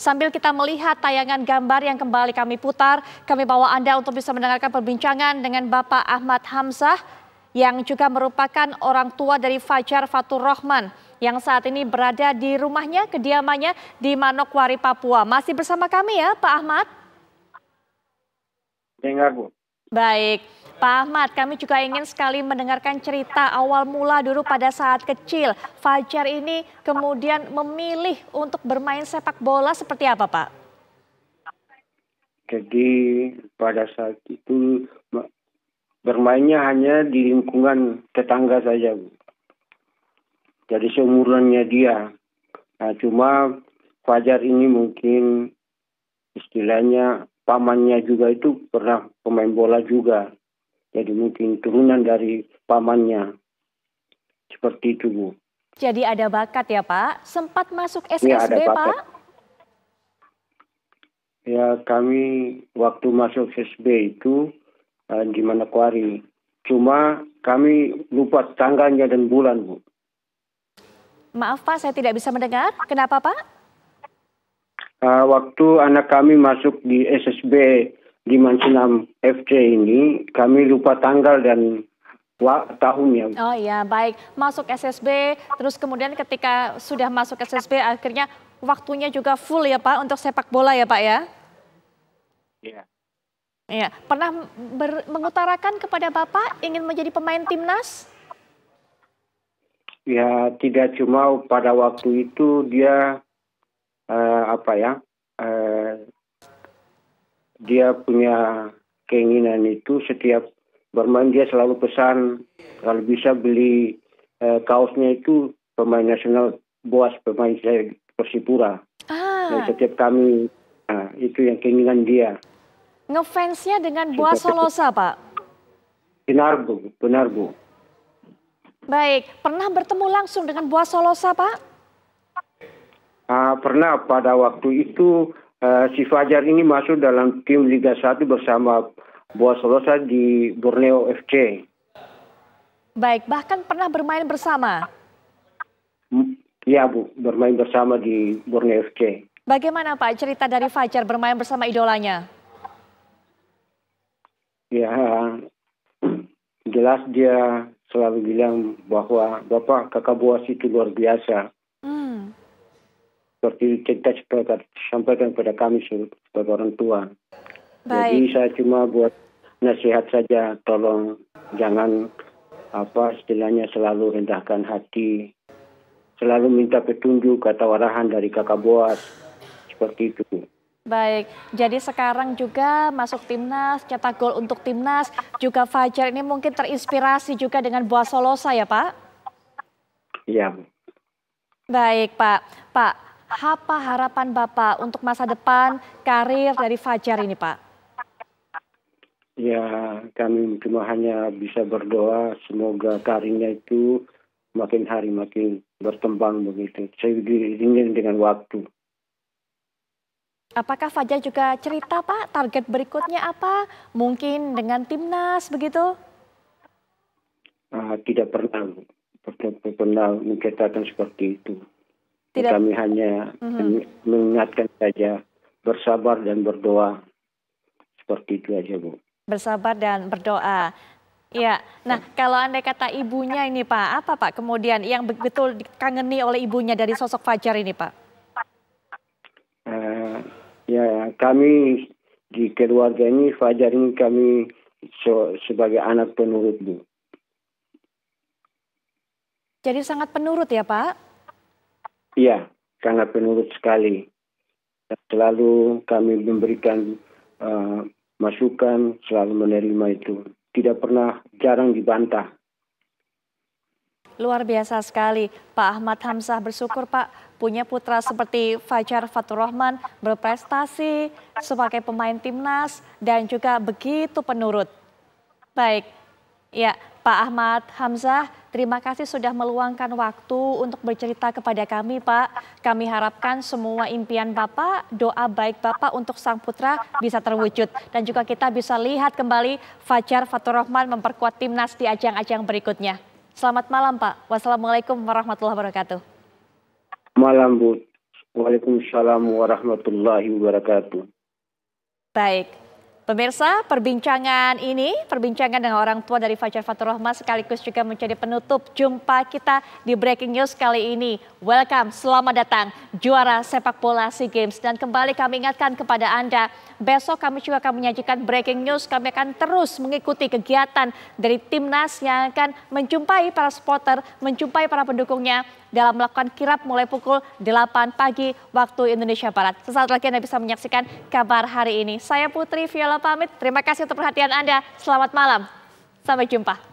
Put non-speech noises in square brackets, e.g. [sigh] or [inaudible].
Sambil kita melihat tayangan gambar yang kembali kami putar, kami bawa Anda untuk bisa mendengarkan perbincangan dengan Bapak Ahmad Hamzah yang juga merupakan orang tua dari Fajar Fatur Rahman yang saat ini berada di rumahnya, kediamannya di Manokwari, Papua. Masih bersama kami ya Pak Ahmad? Dengar Bu. Baik. Pak Ahmad, kami juga ingin sekali mendengarkan cerita awal mula dulu pada saat kecil. Fajar ini kemudian memilih untuk bermain sepak bola seperti apa, Pak? Jadi pada saat itu bermainnya hanya di lingkungan tetangga saja. Jadi seumurannya dia. Nah, cuma Fajar ini mungkin istilahnya pamannya juga itu pernah pemain bola juga. Jadi mungkin turunan dari pamannya. Seperti itu, Bu. Jadi ada bakat ya, Pak? Sempat masuk SSB, ya, ada bakat. Pak? Ya, kami waktu masuk SSB itu uh, di Manokwari. Cuma kami lupa tanggalnya dan bulan, Bu. Maaf Pak, saya tidak bisa mendengar. Kenapa Pak? Uh, waktu anak kami masuk di SSB di Mansinam FC ini kami lupa tanggal dan tahunnya. Oh iya, baik. Masuk SSB, terus kemudian ketika sudah masuk SSB akhirnya waktunya juga full ya Pak untuk sepak bola ya Pak ya? Iya. Iya, pernah ber, mengutarakan kepada Bapak ingin menjadi pemain timnas? Ya, tidak cuma pada waktu itu dia uh, apa ya? dia punya keinginan itu setiap bermain dia selalu pesan kalau bisa beli e, kaosnya itu pemain nasional buas pemain saya Persipura. Ah. Dan setiap kami nah, itu yang keinginan dia. Ngefansnya dengan buas Solosa, Pak? Benar, Bu. Benar, Bu. Baik, pernah bertemu langsung dengan buas Solosa, Pak? Uh, pernah pada waktu itu Uh, si Fajar ini masuk dalam tim Liga 1 bersama Boa Solosa di Borneo FC. Baik, bahkan pernah bermain bersama. Iya Bu, bermain bersama di Borneo FC. Bagaimana Pak cerita dari Fajar bermain bersama idolanya? Ya, [clears throat] jelas dia selalu bilang bahwa Bapak kakak Boas itu luar biasa seperti cinta sebagai sampaikan kepada kami sebagai orang tua. Baik. Jadi saya cuma buat nasihat saja, tolong jangan apa istilahnya selalu rendahkan hati, selalu minta petunjuk atau warahan dari kakak boas seperti itu. Baik, jadi sekarang juga masuk timnas, cetak gol untuk timnas, juga Fajar ini mungkin terinspirasi juga dengan Boas Solosa ya Pak? Iya. Baik Pak, Pak apa harapan Bapak untuk masa depan karir dari Fajar ini Pak? Ya, kami cuma hanya bisa berdoa semoga karirnya itu makin hari makin berkembang begitu. Saya ingin dengan waktu. Apakah Fajar juga cerita Pak target berikutnya apa? Mungkin dengan timnas begitu? Uh, tidak pernah, tidak pernah menceritakan seperti itu. Tidak. Kami hanya mm-hmm. mengingatkan saja bersabar dan berdoa. Seperti itu aja, Bu. Bersabar dan berdoa. Ya, nah kalau anda kata ibunya ini Pak, apa Pak kemudian yang betul dikangeni oleh ibunya dari sosok Fajar ini Pak? Uh, ya, kami di keluarga ini Fajar ini kami so, sebagai anak penurut Bu. Jadi sangat penurut ya Pak? Iya, karena penurut sekali. Selalu kami memberikan uh, masukan, selalu menerima itu. Tidak pernah jarang dibantah. Luar biasa sekali, Pak Ahmad Hamzah bersyukur Pak punya putra seperti Fajar Faturrahman berprestasi sebagai pemain timnas dan juga begitu penurut. Baik, ya Pak Ahmad Hamzah, terima kasih sudah meluangkan waktu untuk bercerita kepada kami, Pak. Kami harapkan semua impian Bapak, doa baik Bapak untuk sang putra bisa terwujud. Dan juga kita bisa lihat kembali Fajar Fatur Rahman memperkuat timnas di ajang-ajang berikutnya. Selamat malam, Pak. Wassalamualaikum warahmatullahi wabarakatuh. Malam, Bu. Waalaikumsalam warahmatullahi wabarakatuh. Baik, Pemirsa, perbincangan ini, perbincangan dengan orang tua dari Fajar Fatur Rahman sekaligus juga menjadi penutup jumpa kita di Breaking News kali ini. Welcome, selamat datang juara sepak bola SEA Games. Dan kembali kami ingatkan kepada Anda, besok kami juga akan menyajikan Breaking News. Kami akan terus mengikuti kegiatan dari timnas yang akan menjumpai para supporter, menjumpai para pendukungnya dalam melakukan kirap mulai pukul 8 pagi waktu Indonesia Barat. Sesaat lagi Anda bisa menyaksikan kabar hari ini. Saya Putri Viola pamit. Terima kasih untuk perhatian Anda. Selamat malam. Sampai jumpa.